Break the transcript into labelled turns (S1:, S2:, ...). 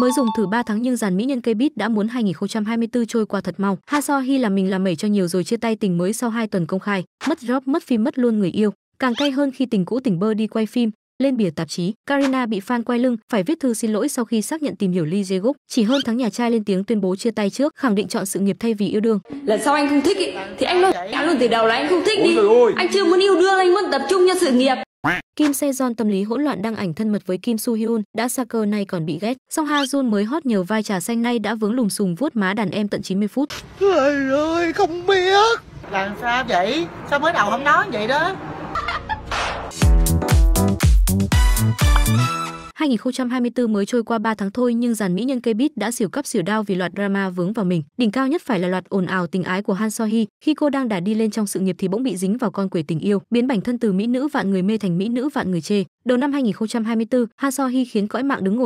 S1: Mới dùng thử 3 tháng nhưng dàn mỹ nhân cây bít đã muốn 2024 trôi qua thật mau. Ha So Hi làm mình làm mẩy cho nhiều rồi chia tay tình mới sau 2 tuần công khai, mất job, mất phim, mất luôn người yêu. Càng cay hơn khi tình cũ tình bơ đi quay phim, lên bìa tạp chí, Karina bị fan quay lưng, phải viết thư xin lỗi sau khi xác nhận tìm hiểu Lee jae Gook. Chỉ hơn tháng nhà trai lên tiếng tuyên bố chia tay trước, khẳng định chọn sự nghiệp thay vì yêu đương. Lần sau anh không thích ý, thì anh nói luôn từ đầu là anh không thích đi. Anh chưa muốn yêu đương, anh muốn tập trung cho sự nghiệp. Kim Sejong tâm lý hỗn loạn đăng ảnh thân mật với Kim Soo Hyun, đã xa cơ nay còn bị ghét. Song Ha Jun mới hot nhờ vai trà xanh nay đã vướng lùm xùm vuốt má đàn em tận 90 phút. Trời ơi,
S2: không biết. Làm sao vậy? Sao mới đầu không nói vậy đó?
S1: 2024 mới trôi qua 3 tháng thôi nhưng dàn mỹ nhân K-pop đã xỉu cấp xỉu đao vì loạt drama vướng vào mình. Đỉnh cao nhất phải là loạt ồn ào tình ái của Han So Hee, khi cô đang đà đi lên trong sự nghiệp thì bỗng bị dính vào con quỷ tình yêu, biến bản thân từ mỹ nữ vạn người mê thành mỹ nữ vạn người chê. Đầu năm 2024, Han So Hee khiến cõi mạng đứng ngồi